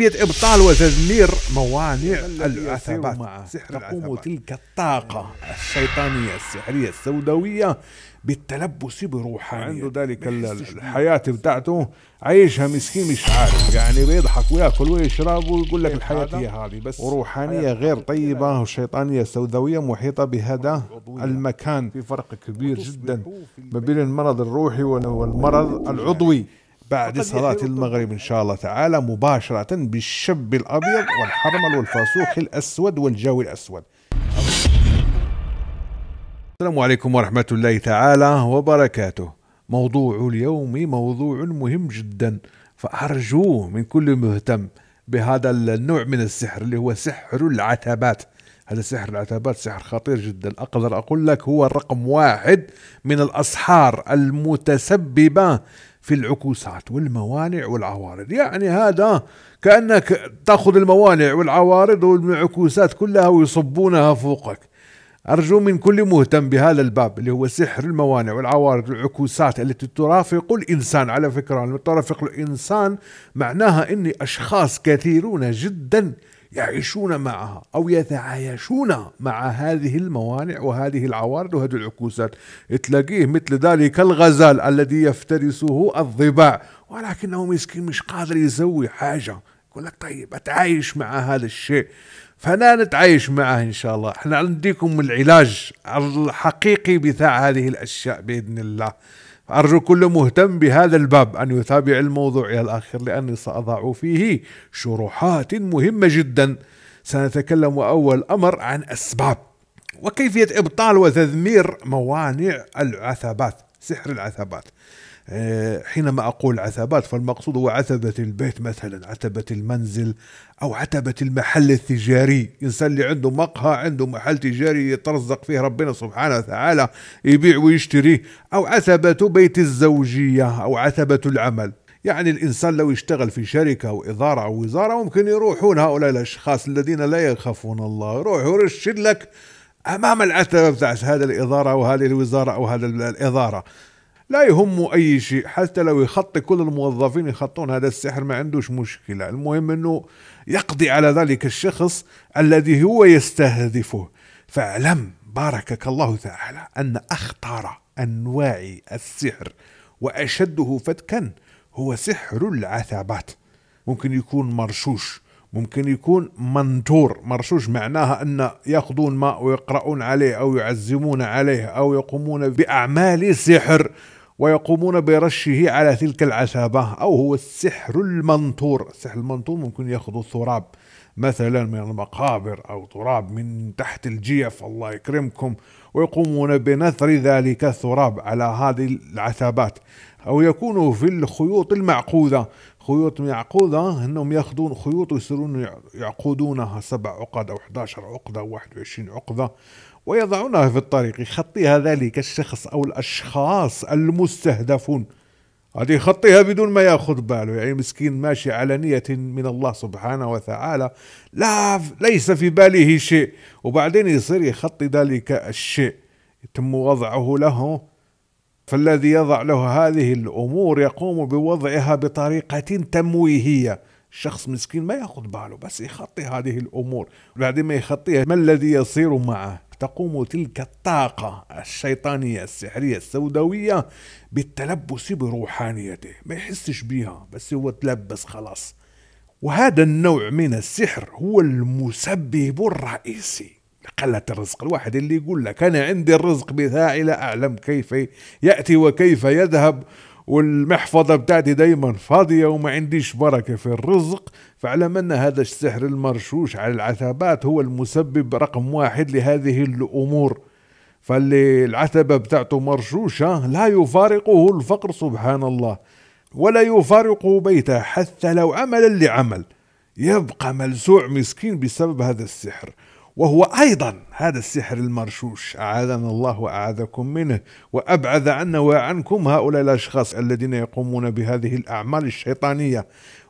كيفية إبطال وتدمير موانع العثبات سحر تقوم تلك الطاقة الشيطانية السحرية السوداوية بالتلبس بروحانية عنده ذلك الحياة بتاعته عايشها مسكين مش عارف يعني بيضحك وياكل ويشرب ويقول لك الحياة هي هذه بس وروحانية غير طيبة وشيطانيه سوداويه محيطة بهذا المكان في فرق كبير جدا ما بين المرض الروحي والمرض العضوي بعد صلاة المغرب إن شاء الله تعالى مباشرة بالشب الأبيض والحرمل والفاسوخ الأسود والجوي الأسود السلام عليكم ورحمة الله تعالى وبركاته موضوع اليوم موضوع مهم جدا فأرجوه من كل مهتم بهذا النوع من السحر اللي هو سحر العتبات هذا سحر العتبات سحر خطير جدا أقدر أقول لك هو رقم واحد من الأسحار المتسببة في العكوسات والموانع والعوارض يعني هذا كأنك تأخذ الموانع والعوارض والعكوسات كلها ويصبونها فوقك أرجو من كل مهتم بهذا الباب اللي هو سحر الموانع والعوارض والعكوسات التي ترافق الإنسان على فكرة ترافق الإنسان معناها أن أشخاص كثيرون جدا يعيشون معها أو يتعايشون مع هذه الموانع وهذه العوارض وهذه العكوسات تلاقيه مثل ذلك الغزال الذي يفترسه الضباع ولكنه مسكين مش قادر يسوي حاجة يقول لك طيب أتعايش مع هذا الشيء فانا نتعايش معه ان شاء الله احنا نديكم العلاج الحقيقي بتاع هذه الاشياء باذن الله أرجو كل مهتم بهذا الباب أن يتابع الموضوع إلى الآخر لأني سأضع فيه شروحات مهمة جدا سنتكلم أول أمر عن أسباب وكيفية إبطال وتدمير موانع العثبات سحر العثبات حينما أقول عتبات فالمقصود هو عتبة البيت مثلا عتبة المنزل أو عتبة المحل التجاري إنسان اللي عنده مقهى عنده محل تجاري يترزق فيه ربنا سبحانه وتعالى يبيع ويشتري أو عتبة بيت الزوجية أو عتبة العمل يعني الإنسان لو اشتغل في شركة أو إدارة أو وزارة ممكن يروحون هؤلاء الأشخاص الذين لا يخافون الله روح يرشد لك أمام العتبة بتاعت هذا الإدارة أو هذه الوزارة أو هذا الإدارة لا يهمه أي شيء حتى لو يخطي كل الموظفين يخطون هذا السحر ما عندوش مشكلة المهم أنه يقضي على ذلك الشخص الذي هو يستهدفه فاعلم باركك الله تعالى أن أخطر أنواع السحر وأشده فتكا هو سحر العثبات ممكن يكون مرشوش ممكن يكون منتور مرشوش معناها أن يأخذون ماء ويقرؤون عليه أو يعزمون عليه أو يقومون بأعمال سحر ويقومون برشه على تلك العتبة أو هو السحر المنطور السحر المنطور ممكن يأخذوا الثراب مثلا من المقابر أو تراب من تحت الجيف الله يكرمكم ويقومون بنثر ذلك التراب على هذه العتبات أو يكون في الخيوط المعقودة خيوط معقودة أنهم يأخذون خيوط ويصيرون يعقودونها سبع عقد أو 11 عقدة أو 21 عقدة ويضعونها في الطريق يخطيها ذلك الشخص أو الأشخاص المستهدفون هذه يخطيها بدون ما ياخذ باله يعني مسكين ماشي على نية من الله سبحانه وتعالى لا ليس في باله شيء وبعدين يصير يخطي ذلك الشيء يتم وضعه له فالذي يضع له هذه الامور يقوم بوضعها بطريقه تمويهيه الشخص مسكين ما ياخذ باله بس يخطي هذه الامور بعد ما يخطيها ما الذي يصير معه تقوم تلك الطاقة الشيطانية السحرية السوداوية بالتلبس بروحانيته ما يحسش بها بس هو تلبس خلاص وهذا النوع من السحر هو المسبب الرئيسي قلة الرزق الواحد اللي يقول لك أنا عندي الرزق بتاعي لا أعلم كيف يأتي وكيف يذهب والمحفظة بتاعتي دايما فاضية وما عنديش بركة في الرزق فاعلم أن هذا السحر المرشوش على العتبات هو المسبب رقم واحد لهذه الأمور فاللي العتبة بتاعته مرشوشة لا يفارقه الفقر سبحان الله ولا يفارق بيته حتى لو عمل اللي عمل يبقى ملسوع مسكين بسبب هذا السحر وهو أيضا هذا السحر المرشوش أعاذنا الله وأعاذكم منه وأبعد عنا وعنكم هؤلاء الأشخاص الذين يقومون بهذه الأعمال الشيطانية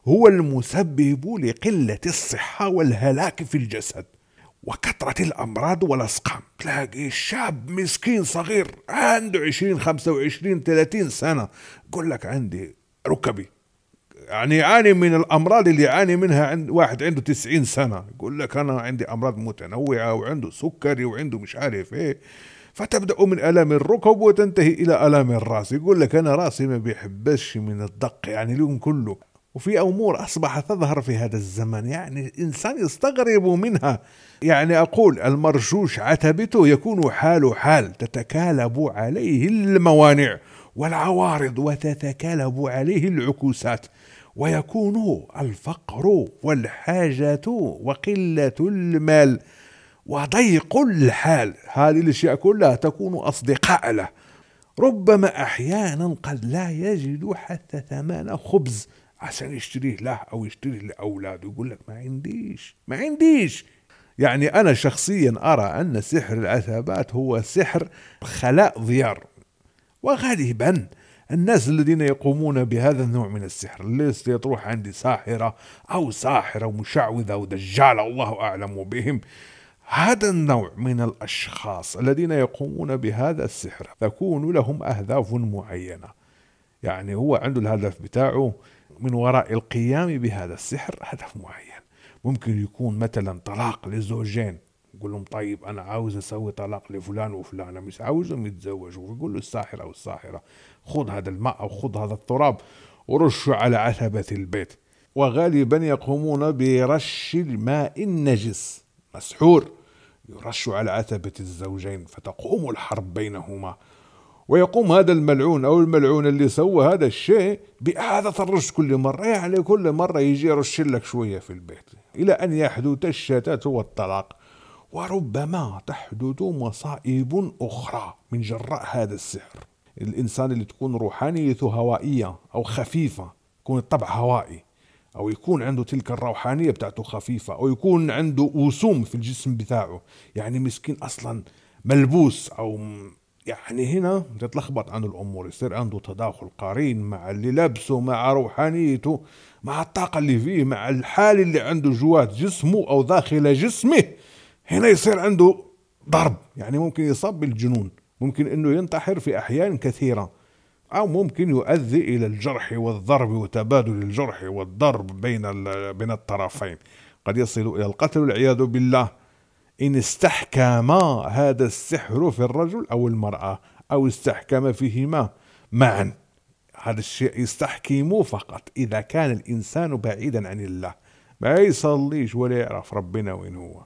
هو المسبب لقلة الصحة والهلاك في الجسد وكثرة الأمراض والأسقام تلاقي شاب مسكين صغير عنده 20 25 30 سنة يقول لك عندي ركبي يعني يعاني من الامراض اللي يعاني منها عند واحد عنده 90 سنه يقول لك انا عندي امراض متنوعه وعنده سكري وعنده مش عارف ايه فتبدا من الام الركب وتنتهي الى الام الراس يقول لك انا راسي ما بيحبش من الدق يعني اليوم كله وفي امور اصبحت تظهر في هذا الزمن يعني الانسان يستغرب منها يعني اقول المرشوش عتبته يكون حال حال تتكالب عليه الموانع والعوارض وتتكالب عليه العكوسات ويكون الفقر والحاجة وقلة المال وضيق الحال هذه الأشياء كلها تكون أصدقاء له ربما أحيانا قد لا يجد حتى ثمن خبز عشان يشتريه له أو يشتريه لأولاده يقول لك ما عنديش ما عنديش يعني أنا شخصيا أرى أن سحر العثبات هو سحر خلاء ضيار وغادي يبان الناس الذين يقومون بهذا النوع من السحر ليست يطروح عندي ساحرة أو ساحرة ومشعوذة ودجالة الله أعلم بهم هذا النوع من الأشخاص الذين يقومون بهذا السحر تكون لهم أهداف معينة يعني هو عنده الهدف بتاعه من وراء القيام بهذا السحر هدف معين ممكن يكون مثلا طلاق لزوجين يقول لهم طيب انا عاوز اسوي طلاق لفلان وفلانه مش عاوزهم يتزوجوا يقول له الساحر او الساحره خذ هذا الماء او خذ هذا التراب ورشه على عتبه البيت وغالبا يقومون برش الماء النجس مسحور يرش على عتبه الزوجين فتقوم الحرب بينهما ويقوم هذا الملعون او الملعون اللي سوى هذا الشيء باعاده الرش كل مره يعني كل مره يجي يرش لك شويه في البيت الى ان يحدث الشتات والطلاق وربما تحدث مصائب أخرى من جراء هذا السحر الإنسان اللي تكون روحانيته هوائية أو خفيفة يكون الطبع هوائي أو يكون عنده تلك الروحانية بتاعته خفيفة أو يكون عنده وسوم في الجسم بتاعه يعني مسكين أصلا ملبوس أو يعني هنا تتلخبط عنه الامور يصير عنده تداخل قرين مع اللي لابسه مع روحانيته مع الطاقه اللي فيه مع الحال اللي عنده جوات جسمه او داخل جسمه هنا يصير عنده ضرب يعني ممكن يصاب بالجنون ممكن أنه ينتحر في أحيان كثيرة أو ممكن يؤدي إلى الجرح والضرب وتبادل الجرح والضرب بين بين الطرفين قد يصل إلى القتل والعياذ بالله إن استحكم هذا السحر في الرجل أو المرأة أو استحكم فيهما معا هذا الشيء يستحكمه فقط إذا كان الإنسان بعيدا عن الله ما يصليش ولا يعرف ربنا وين هو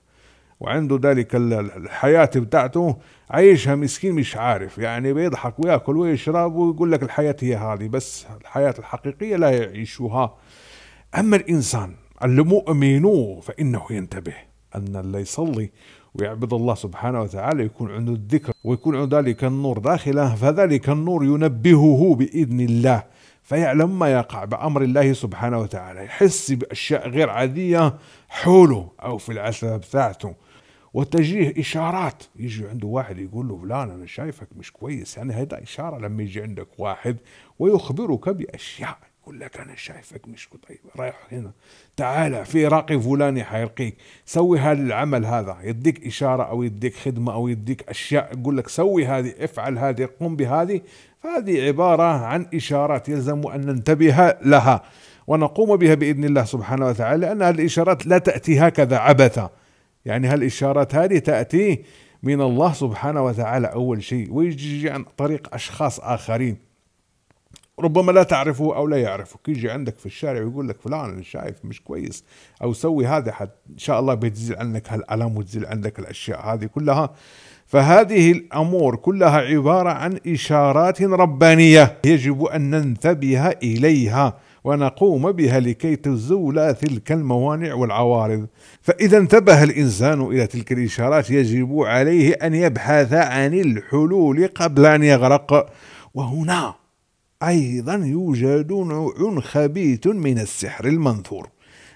وعنده ذلك الحياة بتاعته عايشها مسكين مش عارف يعني بيضحك وياكل ويشرب ويقول لك الحياة هي هذه بس الحياة الحقيقية لا يعيشوها أما الإنسان المؤمن فإنه ينتبه أن اللي يصلي ويعبد الله سبحانه وتعالى يكون عنده الذكر ويكون عنده ذلك النور داخله فذلك النور ينبهه بإذن الله فيعلم ما يقع بأمر الله سبحانه وتعالى يحس بأشياء غير عادية حوله أو في العتبة بتاعته وتجيه اشارات يجي عنده واحد يقول له فلان انا شايفك مش كويس يعني هيدا اشاره لما يجي عندك واحد ويخبرك باشياء يقول لك انا شايفك مش طيب رايح هنا تعال في راقي فلاني حيرقيك سوي هذا العمل هذا يديك اشاره او يديك خدمه او يديك اشياء يقول لك سوي هذه افعل هذه قم بهذه فهذه عباره عن اشارات يلزم ان ننتبه لها ونقوم بها باذن الله سبحانه وتعالى لان هذه الاشارات لا تاتي هكذا عبثا يعني هالإشارات هذه تأتي من الله سبحانه وتعالى أول شيء ويجي عن طريق أشخاص آخرين ربما لا تعرفه أو لا يعرفك يجي عندك في الشارع ويقول لك فلان أنا شايف مش كويس أو سوي هذا حد إن شاء الله بتزيل عنك هالألم وتزيل عندك الأشياء هذه كلها فهذه الأمور كلها عبارة عن إشارات ربانية يجب أن ننتبه إليها ونقوم بها لكي تزول تلك الموانع والعوارض فإذا انتبه الإنسان إلى تلك الإشارات يجب عليه أن يبحث عن الحلول قبل أن يغرق وهنا أيضا يوجد نوع خبيث من السحر المنثور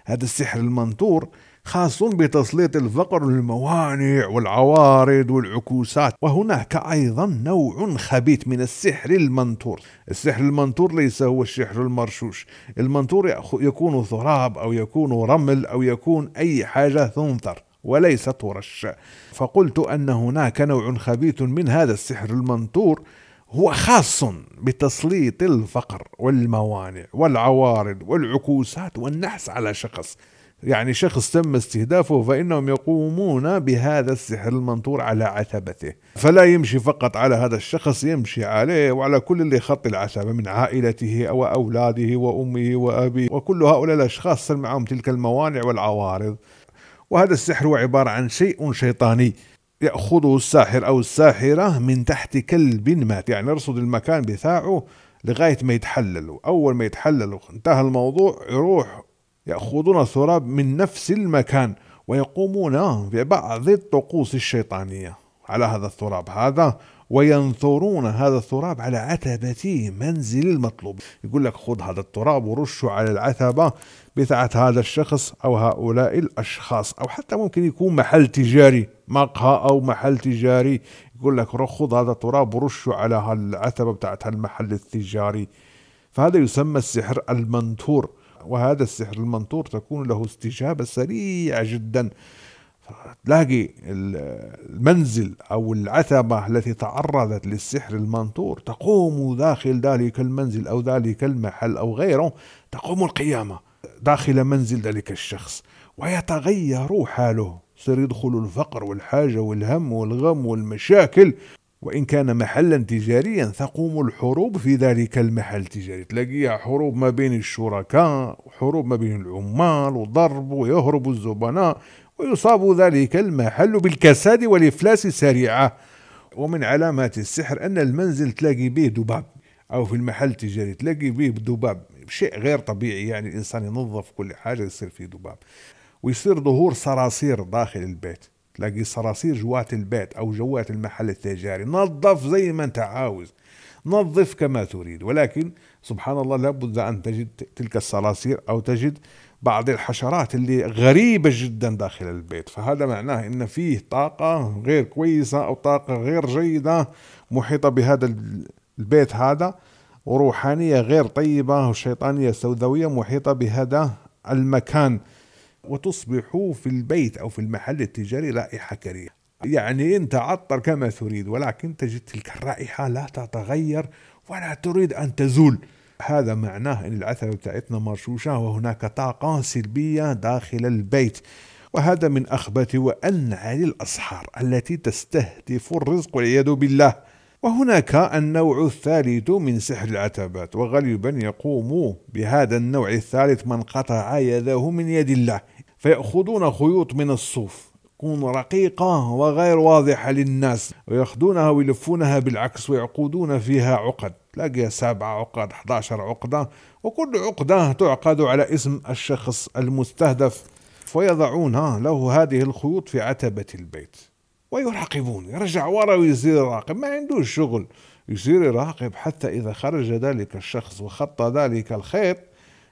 هذا السحر المنثور خاص بتسليط الفقر للموانع والعوارض والعكوسات وهناك أيضا نوع خبيث من السحر المنثور السحر المنثور ليس هو السحر المرشوش المنثور يكون ثراب أو يكون رمل أو يكون أي حاجة تنثر وليس ترش فقلت أن هناك نوع خبيث من هذا السحر المنثور هو خاص بتسليط الفقر والموانع والعوارض والعكوسات والنحس على شخص يعني شخص تم استهدافه فإنهم يقومون بهذا السحر المنطور على عتبته فلا يمشي فقط على هذا الشخص يمشي عليه وعلى كل اللي خط العتبة من عائلته أو أولاده وأمه وأبيه وكل هؤلاء الأشخاص صار معهم تلك الموانع والعوارض وهذا السحر هو عبارة عن شيء شيطاني يأخذه الساحر أو الساحرة من تحت كلب مات يعني يرصد المكان بتاعه لغاية ما يتحلل أول ما يتحلل انتهى الموضوع يروح يأخذون التراب من نفس المكان ويقومون ببعض الطقوس الشيطانية على هذا الثراب هذا وينثرون هذا التراب على عتبة منزل المطلوب يقول لك خذ هذا التراب ورشه على العتبة بتاعت هذا الشخص أو هؤلاء الأشخاص أو حتى ممكن يكون محل تجاري مقهى أو محل تجاري يقول لك خذ هذا التراب ورشه على العتبة بتاعت المحل التجاري فهذا يسمى السحر المنثور وهذا السحر المنطور تكون له استجابة سريعة جدا تلاقي المنزل أو العتبة التي تعرضت للسحر المنطور تقوم داخل ذلك المنزل أو ذلك المحل أو غيره تقوم القيامة داخل منزل ذلك الشخص ويتغير حاله يصير يدخل الفقر والحاجة والهم والغم والمشاكل وإن كان محلا تجاريا تقوم الحروب في ذلك المحل التجاري تلاقيها حروب ما بين الشركاء وحروب ما بين العمال وضرب ويهرب الزبناء ويصاب ذلك المحل بالكساد والإفلاس السريعة ومن علامات السحر أن المنزل تلاقي به ذباب أو في المحل التجاري تلاقي به دباب شيء غير طبيعي يعني الإنسان ينظف كل حاجة يصير فيه ذباب ويصير ظهور صراصير داخل البيت تلاقي صراصير جوات البيت أو جوات المحل التجاري نظف زي ما أنت عاوز نظف كما تريد ولكن سبحان الله لابد أن تجد تلك الصراصير أو تجد بعض الحشرات اللي غريبة جدا داخل البيت فهذا معناه أن فيه طاقة غير كويسة أو طاقة غير جيدة محيطة بهذا البيت هذا وروحانية غير طيبة وشيطانية سوداوية محيطة بهذا المكان وتصبح في البيت أو في المحل التجاري رائحة كريهة يعني أنت عطر كما تريد ولكن تجد تلك الرائحة لا تتغير ولا تريد أن تزول هذا معناه أن العثرة بتاعتنا مرشوشة وهناك طاقة سلبية داخل البيت وهذا من أخبث وأنعى الأسحار التي تستهدف الرزق والعياذ بالله وهناك النوع الثالث من سحر العتبات وغالبا يقوم بهذا النوع الثالث من قطع يده من يد الله فيأخذون خيوط من الصوف تكون رقيقة وغير واضحة للناس ويأخذونها ويلفونها بالعكس ويعقدون فيها عقد تلاقي سبعة عقد 11 عقدة وكل عقدة تعقد على اسم الشخص المستهدف فيضعون له هذه الخيوط في عتبة البيت ويراقبون يرجع ورا ويصير يراقب ما عندوش شغل يصير يراقب حتى إذا خرج ذلك الشخص وخط ذلك الخيط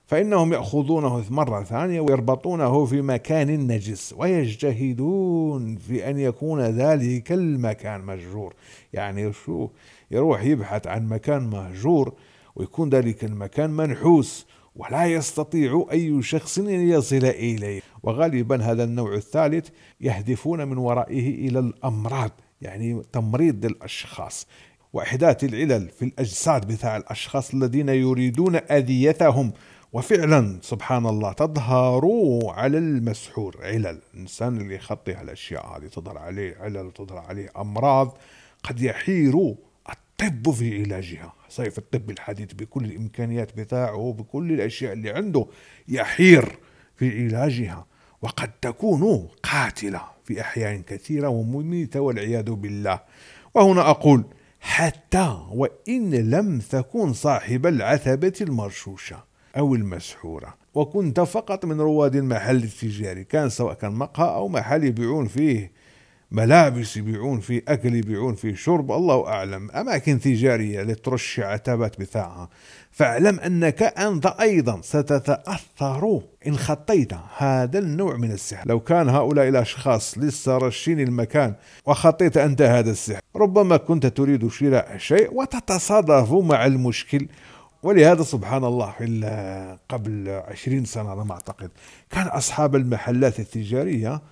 فإنهم يأخذونه مرة ثانية ويربطونه في مكان نجس ويجتهدون في أن يكون ذلك المكان مهجور يعني شو يروح يبحث عن مكان مهجور ويكون ذلك المكان منحوس ولا يستطيع أي شخص أن يصل إليه وغالبا هذا النوع الثالث يهدفون من ورائه إلى الأمراض يعني تمريض الأشخاص وإحداث العلل في الأجساد بتاع الأشخاص الذين يريدون أذيتهم وفعلا سبحان الله تظهر على المسحور علل الإنسان اللي يخطي هالأشياء هذه تظهر عليه علل تظهر عليه أمراض قد يحير الطب في علاجها سيف الطب الحديث بكل الإمكانيات بتاعه بكل الأشياء اللي عنده يحير في علاجها وقد تكون قاتلة في أحيان كثيرة ومميتة والعياذ بالله وهنا أقول حتى وإن لم تكن صاحب العتبة المرشوشة أو المسحورة وكنت فقط من رواد المحل التجاري كان سواء كان مقهى أو محل يبيعون فيه ملابس يبيعون فيه أكل يبيعون فيه شرب الله أعلم أماكن تجارية لترش عتبات بثاعها فاعلم أنك أنت أيضا ستتأثر إن خطيت هذا النوع من السحر لو كان هؤلاء الأشخاص لسه رشين المكان وخطيت أنت هذا السحر ربما كنت تريد شراء شيء وتتصادف مع المشكل ولهذا سبحان الله في قبل عشرين سنة على ما أعتقد كان أصحاب المحلات التجارية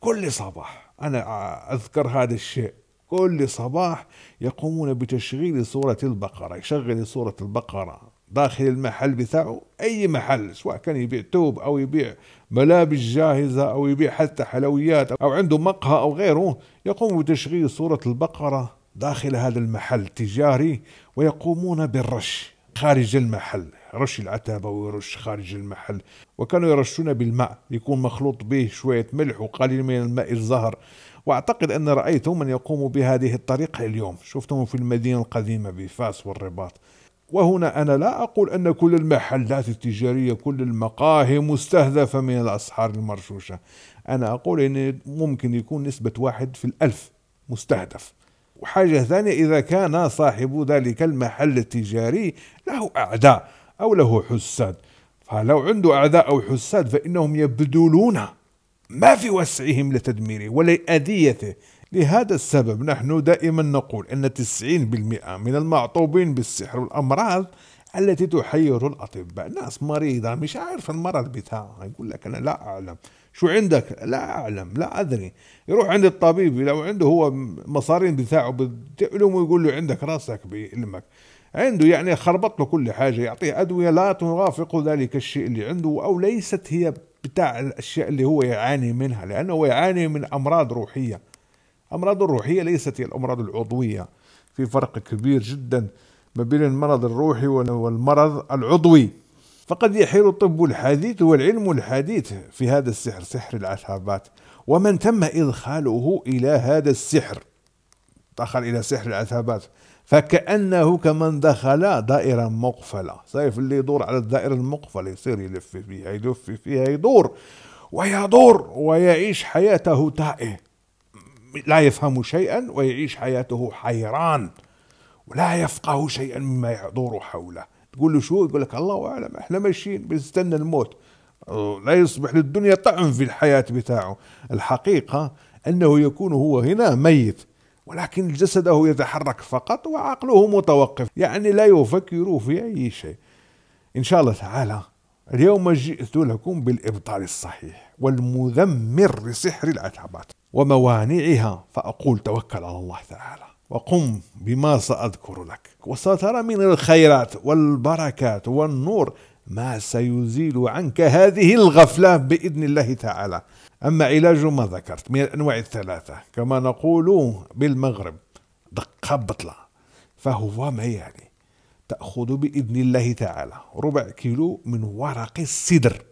كل صباح أنا أذكر هذا الشيء كل صباح يقومون بتشغيل سورة البقرة يشغل سورة البقرة داخل المحل بتاعه أي محل سواء كان يبيع توب أو يبيع ملابس جاهزة أو يبيع حتى حلويات أو عنده مقهى أو غيره يقوم بتشغيل سورة البقرة داخل هذا المحل التجاري ويقومون بالرش خارج المحل رش العتبة ويرش خارج المحل وكانوا يرشون بالماء يكون مخلوط به شوية ملح وقليل من الماء الزهر وأعتقد أن رأيت من يقوم بهذه الطريقة اليوم شفتهم في المدينة القديمة بفاس والرباط وهنا أنا لا أقول أن كل المحلات التجارية كل المقاهي مستهدفة من الأسعار المرشوشة أنا أقول أن ممكن يكون نسبة واحد في الألف مستهدف وحاجة ثانية إذا كان صاحب ذلك المحل التجاري له أعداء أو له حساد فلو عنده أعداء أو حساد فإنهم يبذلون ما في وسعهم لتدميره ولأذيته لهذا السبب نحن دائما نقول أن 90% من المعطوبين بالسحر والأمراض التي تحير الأطباء ناس مريضة مش عارفة المرض بتاعها يقول لك أنا لا أعلم شو عندك لا أعلم لا أدري يروح عند الطبيب لو عنده هو مصارين بتاعه بتعلم ويقول له عندك راسك بعلمك عنده يعني خربط له كل حاجة يعطيه أدوية لا ترافق ذلك الشيء اللي عنده أو ليست هي بتاع الأشياء اللي هو يعاني منها لأنه هو يعاني من أمراض روحية أمراض الروحية ليست هي الأمراض العضوية في فرق كبير جدا ما بين المرض الروحي والمرض العضوي فقد يحيل الطب الحديث والعلم الحديث في هذا السحر سحر العثابات ومن تم إدخاله إلى هذا السحر دخل إلى سحر العثابات فكأنه كمن دخل دائرة مقفلة شايف اللي يدور على الدائرة المقفلة يصير يلف فيها يلف فيها يدور ويدور ويعيش حياته تائه لا يفهم شيئا ويعيش حياته حيران ولا يفقه شيئا مما يدور حوله تقول له شو يقول لك الله أعلم احنا ماشيين بنستنى الموت لا يصبح للدنيا طعم في الحياة بتاعه الحقيقة أنه يكون هو هنا ميت ولكن جسده يتحرك فقط وعقله متوقف يعني لا يفكر في أي شيء إن شاء الله تعالى اليوم جئت لكم بالإبطال الصحيح والمذمر لسحر العتبات وموانعها فأقول توكل على الله تعالى وقم بما سأذكر لك وسترى من الخيرات والبركات والنور ما سيزيل عنك هذه الغفلة بإذن الله تعالى أما علاجه ما ذكرت من الأنواع الثلاثة كما نقول بالمغرب دقة بطلة فهو ما يعني تأخذ بإذن الله تعالى ربع كيلو من ورق السدر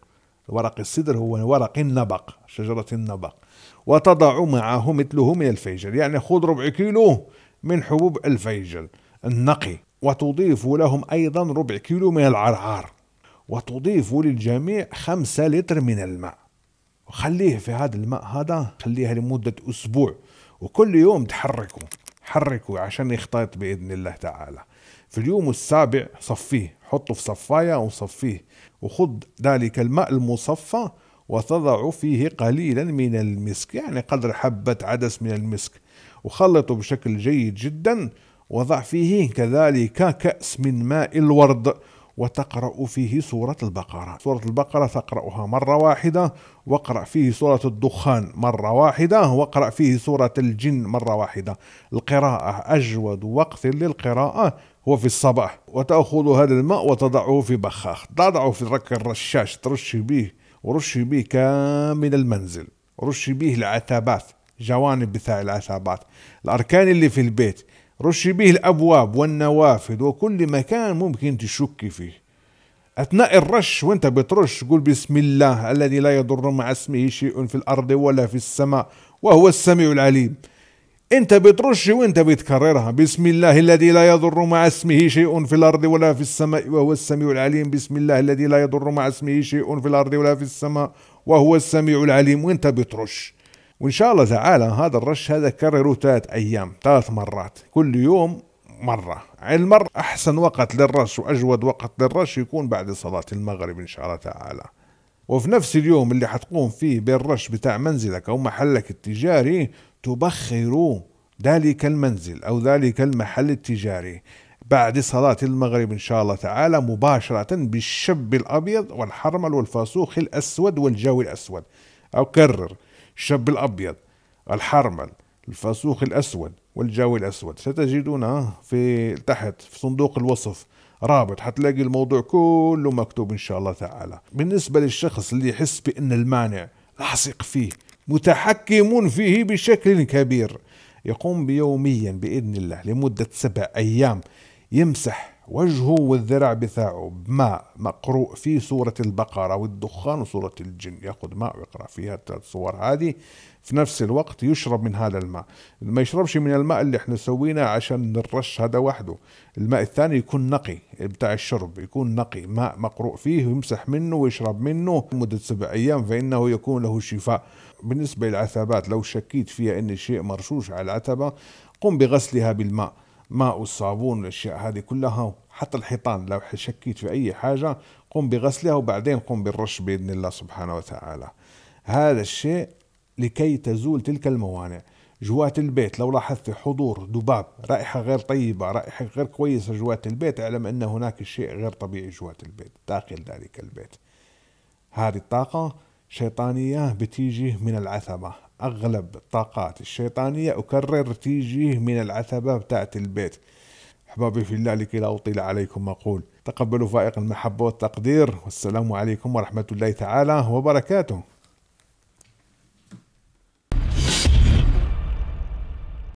ورق السدر هو ورق النبق شجرة النبق وتضع معه مثله من الفيجل يعني خذ ربع كيلو من حبوب الفيجل النقي وتضيف لهم أيضا ربع كيلو من العرعار وتضيف للجميع خمسة لتر من الماء وخليه في هذا الماء هذا خليها لمدة أسبوع وكل يوم تحركه حركه عشان يختلط بإذن الله تعالى في اليوم السابع صفيه حطه في صفاية وصفيه وخذ ذلك الماء المصفى وتضع فيه قليلا من المسك يعني قدر حبة عدس من المسك وخلطه بشكل جيد جدا وضع فيه كذلك كأس من ماء الورد وتقرأ فيه سورة البقرة سورة البقرة تقرأها مرة واحدة واقرأ فيه سورة الدخان مرة واحدة واقرأ فيه سورة الجن مرة واحدة القراءة أجود وقت للقراءة هو في الصباح وتأخذ هذا الماء وتضعه في بخاخ تضعه في رك الرشاش ترش به ورش به كامل المنزل رش به العتبات جوانب بتاع العتبات الأركان اللي في البيت رش به الأبواب والنوافذ وكل مكان ممكن تشك فيه أثناء الرش وانت بترش قول بسم الله الذي لا يضر مع اسمه شيء في الأرض ولا في السماء وهو السميع العليم انت بترش وانت بتكررها بسم الله الذي لا يضر مع اسمه شيء في الارض ولا في السماء وهو السميع العليم بسم الله الذي لا يضر مع اسمه شيء في الارض ولا في السماء وهو السميع العليم وانت بترش وان شاء الله تعالى هذا الرش هذا كرروه ثلاث ايام ثلاث مرات كل يوم مرة المرة أحسن وقت للرش وأجود وقت للرش يكون بعد صلاة المغرب إن شاء الله تعالى وفي نفس اليوم اللي حتقوم فيه بالرش بتاع منزلك أو محلك التجاري تبخر ذلك المنزل أو ذلك المحل التجاري بعد صلاة المغرب إن شاء الله تعالى مباشرة بالشب الأبيض والحرمل والفاسوخ الأسود والجو الأسود أو كرر الشاب الأبيض الحرمل الفاسوخ الأسود والجاوي الأسود ستجدونه في تحت في صندوق الوصف رابط حتلاقي الموضوع كله مكتوب إن شاء الله تعالى بالنسبة للشخص اللي يحس بأن المانع لاصق فيه متحكم فيه بشكل كبير يقوم يوميا بإذن الله لمدة سبع أيام يمسح وجهه والذرع بتاعه بماء مقروء في سورة البقرة والدخان وسورة الجن يأخذ ماء ويقرأ فيها الثلاث صور هذه في نفس الوقت يشرب من هذا الماء ما يشربش من الماء اللي احنا سويناه عشان نرش هذا وحده الماء الثاني يكون نقي بتاع الشرب يكون نقي ماء مقروء فيه ويمسح منه ويشرب منه لمدة سبع أيام فإنه يكون له شفاء بالنسبة للعثبات لو شكيت فيها أن شيء مرشوش على العتبة قم بغسلها بالماء ماء والصابون والاشياء هذه كلها حتى الحيطان لو شكيت في اي حاجه قم بغسلها وبعدين قم بالرش باذن الله سبحانه وتعالى هذا الشيء لكي تزول تلك الموانع جوات البيت لو لاحظت حضور ذباب رائحة غير طيبة رائحة غير كويسة جوات البيت اعلم أن هناك شيء غير طبيعي جوات البيت داخل ذلك البيت هذه الطاقة شيطانية بتيجي من العثمة أغلب الطاقات الشيطانية أكرر تيجيه من العتبة بتاعت البيت أحبابي في الله لكي لا أطيل عليكم أقول تقبلوا فائق المحبة والتقدير والسلام عليكم ورحمة الله تعالى وبركاته